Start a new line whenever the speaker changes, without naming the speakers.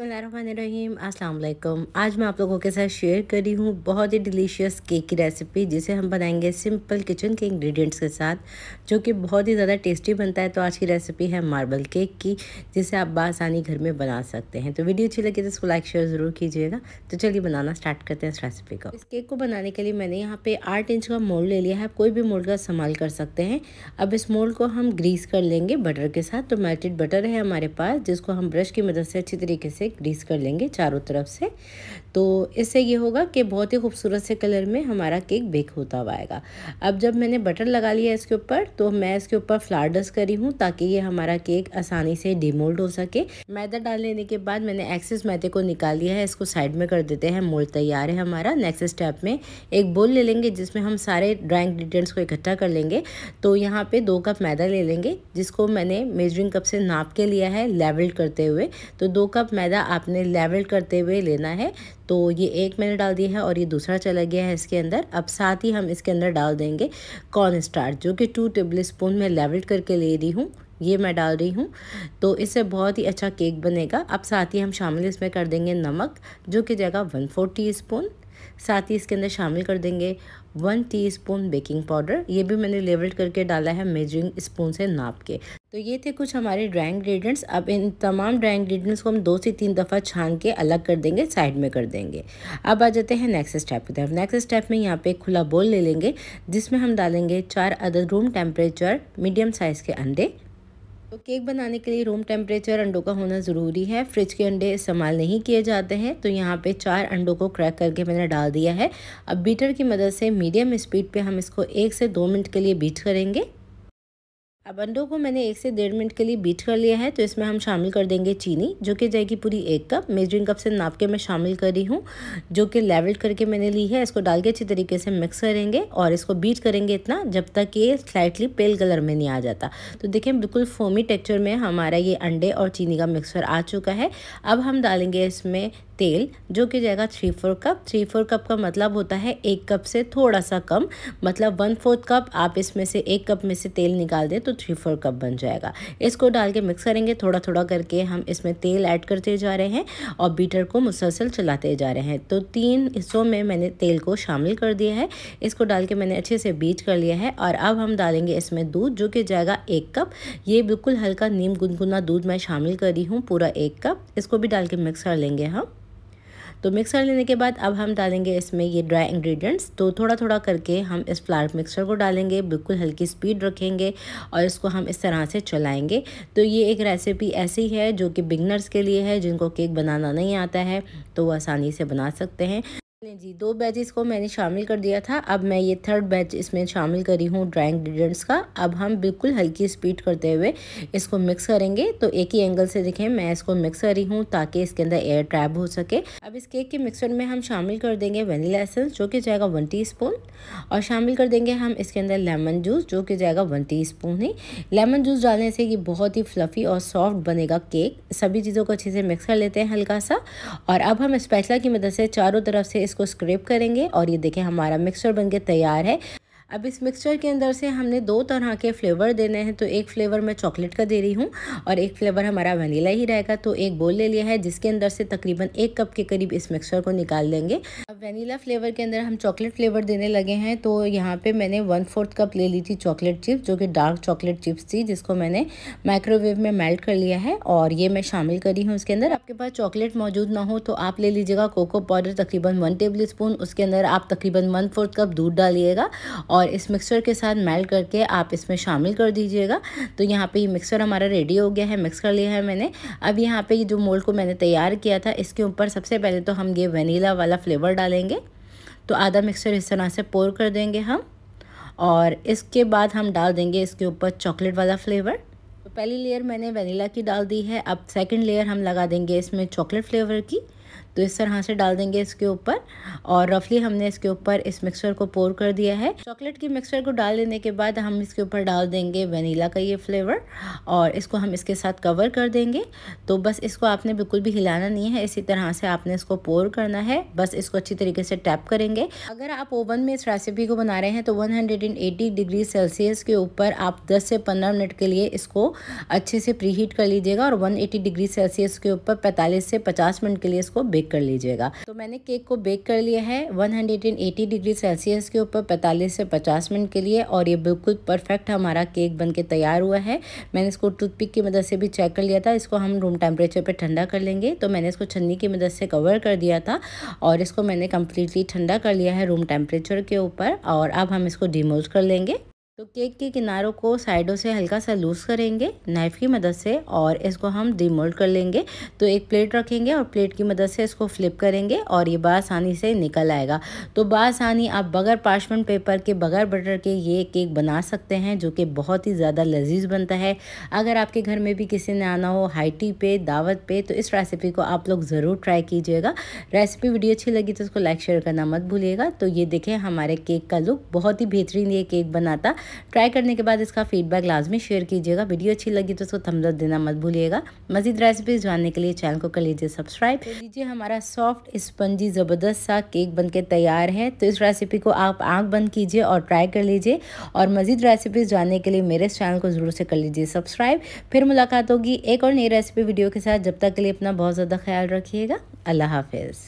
बसमीम अल्लाम आज मैं आप लोगों के साथ शेयर करी हूँ बहुत ही डिलीशियस केक की रेसिपी जिसे हम बनाएंगे सिंपल किचन के इंग्रेडिएंट्स के साथ जो कि बहुत ही ज़्यादा टेस्टी बनता है तो आज की रेसिपी है मार्बल केक की जिसे आप बासानी घर में बना सकते हैं तो वीडियो अच्छी लगी तो इसको लाइक शेयर ज़रूर कीजिएगा तो चलिए बनाना स्टार्ट करते हैं इस रेसिपी को इस केक को बनाने के लिए मैंने यहाँ पर आठ इंच का मोल्ड ले लिया है आप कोई भी मोल्ड का इस्तेमाल कर सकते हैं अब इस मोल्ड को हम ग्रीस कर लेंगे बटर के साथ तो मेल्टेड बटर है हमारे पास जिसको हम ब्रश की मदद से अच्छी तरीके से से ग्रीस कर लेंगे चारों तरफ से तो इससे ये होगा कि बहुत ही खूबसूरत से कलर में हमारा केक बेक होता हुआ आएगा अब जब मैंने बटर लगा लिया इसके ऊपर तो मैं इसके ऊपर फ्लावर डस्ट करी हूँ ताकि ये हमारा केक आसानी से डिमोल्ड हो सके मैदा डाल लेने के बाद मैंने एक्सेस मैदे को निकाल लिया है इसको साइड में कर देते हैं मोल्ड तैयार है हमारा नेक्स्ट स्टेप में एक बोल ले लेंगे जिसमें हम सारे ड्राई इंग्रीडियंट्स को इकट्ठा कर लेंगे तो यहाँ पर दो कप मैदा ले लेंगे जिसको मैंने मेजरिंग कप से नाप के लिया है लेवल करते हुए तो दो कप मैदा ज़्यादा आपने लेवल करते हुए लेना है तो ये एक मैंने डाल दिया है और ये दूसरा चला गया है इसके अंदर अब साथ ही हम इसके अंदर डाल देंगे कॉर्न स्टार जो कि टू टेबल स्पून मैं लेवल करके ले रही हूँ ये मैं डाल रही हूँ तो इससे बहुत ही अच्छा केक बनेगा अब साथ ही हम शामिल इसमें कर देंगे नमक जो कि जाएगा वन फोर टी स्पून साथ ही इसके अंदर शामिल कर देंगे वन टीस्पून बेकिंग पाउडर ये भी मैंने लेवल करके डाला है मेजरिंग स्पून से नाप के तो ये थे कुछ हमारे ड्राई इंग्रेडिएंट्स अब इन तमाम ड्राई इंग्रेडिएंट्स को हम दो से तीन दफ़ा छान के अलग कर देंगे साइड में कर देंगे अब आ जाते हैं नेक्स्ट स्टेप की तरफ नेक्स्ट स्टेप में यहाँ पे खुला बोल ले लेंगे जिसमें हम डालेंगे चार अदर रूम टेम्परेचर मीडियम साइज़ के अंडे तो केक बनाने के लिए रूम टेम्परेचर अंडों का होना ज़रूरी है फ्रिज के अंडे इस्तेमाल नहीं किए जाते हैं तो यहाँ पे चार अंडों को क्रैक करके मैंने डाल दिया है अब बीटर की मदद से मीडियम स्पीड पे हम इसको एक से दो मिनट के लिए बीट करेंगे अब अंडों को मैंने एक से डेढ़ मिनट के लिए बीट कर लिया है तो इसमें हम शामिल कर देंगे चीनी जो कि जाएगी पूरी एक कप मेजरिंग कप से नाप के मैं शामिल कर रही हूँ जो कि लेवल करके मैंने ली है इसको डाल के अच्छी तरीके से मिक्स करेंगे और इसको बीट करेंगे इतना जब तक ये स्लाइटली पेल कलर में नहीं आ जाता तो देखें बिल्कुल फोमी टेक्चर में हमारा ये अंडे और चीनी का मिक्सर आ चुका है अब हम डालेंगे इसमें तेल जो कि जाएगा three four cup three four cup का मतलब होता है एक कप से थोड़ा सा कम मतलब वन फोर्थ कप आप इसमें से एक कप में से तेल निकाल दें तो थ्री फोर कप बन जाएगा इसको डाल के मिक्स करेंगे थोड़ा थोड़ा करके हम इसमें तेल ऐड करते जा रहे हैं और बीटर को मुसलसल चलाते जा रहे हैं तो तीन हिस्सों में मैंने तेल को शामिल कर दिया है इसको डाल के मैंने अच्छे से बीट कर लिया है और अब हम डालेंगे इसमें दूध जो कि जाएगा एक कप ये बिल्कुल हल्का नीम गुनगुना दूध मैं शामिल कर रही हूँ पूरा एक कप इसको भी डाल के मिक्स कर लेंगे हम तो मिक्स कर लेने के बाद अब हम डालेंगे इसमें ये ड्राई इंग्रेडिएंट्स तो थोड़ा थोड़ा करके हम इस फ्लावर मिक्सर को डालेंगे बिल्कुल हल्की स्पीड रखेंगे और इसको हम इस तरह से चलाएँगे तो ये एक रेसिपी ऐसी है जो कि बिगनर्स के लिए है जिनको केक बनाना नहीं आता है तो वो आसानी से बना सकते हैं जी दो बैच इसको मैंने शामिल कर दिया था अब मैं ये थर्ड बैच इसमें शामिल करी हूँ ड्राइंग इंग्रीडियंट्स का अब हम बिल्कुल हल्की स्पीड करते हुए इसको मिक्स करेंगे तो एक ही एंगल से देखें मैं इसको मिक्स कर रही हूँ ताकि इसके अंदर एयर ट्रैप हो सके अब इस केक के मिक्सर में हम शामिल कर देंगे वनीला एसेंस जो कि जाएगा वन टी और शामिल कर देंगे हम इसके अंदर लेमन जूस जो कि जाएगा वन टी ही लेमन जूस डालने से ये बहुत ही फ्लफ़ी और सॉफ्ट बनेगा केक सभी चीज़ों को अच्छे से मिक्स कर लेते हैं हल्का सा और अब हम स्पैचला की मदद से चारों तरफ से इसको स्क्रेप करेंगे और ये देखें हमारा मिक्सर बनके तैयार है अब इस मिक्सचर के अंदर से हमने दो तरह के फ्लेवर देने हैं तो एक फ्लेवर मैं चॉकलेट का दे रही हूँ और एक फ्लेवर हमारा वनीला ही रहेगा तो एक बोल ले लिया है जिसके अंदर से तकरीबन एक कप के करीब इस मिक्सचर को निकाल देंगे अब वनीला फ्लेवर के अंदर हम चॉकलेट फ्लेवर देने लगे हैं तो यहाँ पर मैंने वन फोर्थ कप ले ली थी चॉकलेट चिप्स जो कि डार्क चॉकलेट चिप्स थी जिसको मैंने माइक्रोवेव में मेल्ट कर लिया है और ये मैं शामिल करी हूँ उसके अंदर आपके पास चॉकलेट मौजूद ना हो तो आप ले लीजिएगा कोको पाउडर तकरीबन वन टेबल स्पून उसके अंदर आप तकरीबन वन फोर्थ कप दूध डालिएगा और और इस मिक्सर के साथ मेल्ट करके आप इसमें शामिल कर दीजिएगा तो यहाँ पे ये मिक्सर हमारा रेडी हो गया है मिक्स कर लिया है मैंने अब यहाँ पे ये जो मोल्ड को मैंने तैयार किया था इसके ऊपर सबसे पहले तो हम ये वनीला वाला फ्लेवर डालेंगे तो आधा मिक्सर इस तरह से पोर कर देंगे हम और इसके बाद हम डाल देंगे इसके ऊपर चॉकलेट वाला फ्लेवर तो पहली लेयर मैंने वनीला की डाल दी है अब सेकंड लेयर हम लगा देंगे इसमें चॉकलेट फ्लेवर की तो इस तरह से डाल देंगे इसके ऊपर और रफली हमने इसके ऊपर इस मिक्सचर को पोर कर दिया है चॉकलेट की मिक्सचर को डाल देने के बाद हम इसके ऊपर डाल देंगे वनीला का ये फ्लेवर और इसको हम इसके साथ कवर कर देंगे तो बस इसको आपने बिल्कुल भी हिलाना नहीं है इसी तरह से आपने इसको पोर करना है बस इसको अच्छी तरीके से टैप करेंगे अगर आप ओवन में इस रेसिपी को बना रहे हैं तो 180 डिग्री सेल्सियस के ऊपर आप 10 से 15 मिनट के लिए इसको अच्छे से प्रीहीट कर लीजिएगा और 180 डिग्री सेल्सियस के ऊपर 45 से 50 मिनट के लिए इसको बेक बेक कर लीजिएगा तो मैंने केक को बेक कर लिया है 180 डिग्री सेल्सियस के ऊपर 45 से 50 मिनट के लिए और ये बिल्कुल परफेक्ट हमारा केक बन के तैयार हुआ है मैंने इसको टूथपिक की मदद से भी चेक कर लिया था इसको हम रूम टेम्परेचर पर ठंडा कर लेंगे तो मैंने इसको छन्नी की मदद से कवर कर दिया था और इसको मैंने कम्प्लीटली ठंडा कर लिया है रूम टेम्परेचर के ऊपर और अब हम इसको डिमोल्ड कर लेंगे तो केक के किनारों को साइडों से हल्का सा लूज़ करेंगे नाइफ़ की मदद से और इसको हम डिमोल्ड कर लेंगे तो एक प्लेट रखेंगे और प्लेट की मदद से इसको फ्लिप करेंगे और ये बसानी से निकल आएगा तो बसानी आप बगैर पार्चमेंट पेपर के बगैर बटर के ये केक बना सकते हैं जो कि बहुत ही ज़्यादा लजीज बनता है अगर आपके घर में भी किसी ने आना हो हाइटी पे दावत पे तो इस रेसिपी को आप लोग ज़रूर ट्राई कीजिएगा रेसिपी वीडियो अच्छी लगी तो उसको लाइक शेयर करना मत भूलिएगा तो ये देखें हमारे केक का लुक बहुत ही बेहतरीन ये केक बनाता ट्राई करने के बाद इसका फीडबैक लाजमी शेयर कीजिएगा वीडियो अच्छी लगी तो उसको थम्सअप देना मत भूलिएगा मजीद रेसिपीज जानने के लिए चैनल को कर लीजिए सब्सक्राइब लीजिए हमारा सॉफ्ट स्पंजी ज़बरदस्त सा केक बन के तैयार है तो इस रेसिपी को आप आँख बंद कीजिए और ट्राई कर लीजिए और मज़ीद रेसिपीज़ जानने के लिए मेरे चैनल को ज़रूर से कर लीजिए सब्सक्राइब फिर मुलाकात होगी एक और नई रेसिपी वीडियो के साथ जब तक के लिए अपना बहुत ज़्यादा ख्याल रखिएगा अल्लाह हाफिज़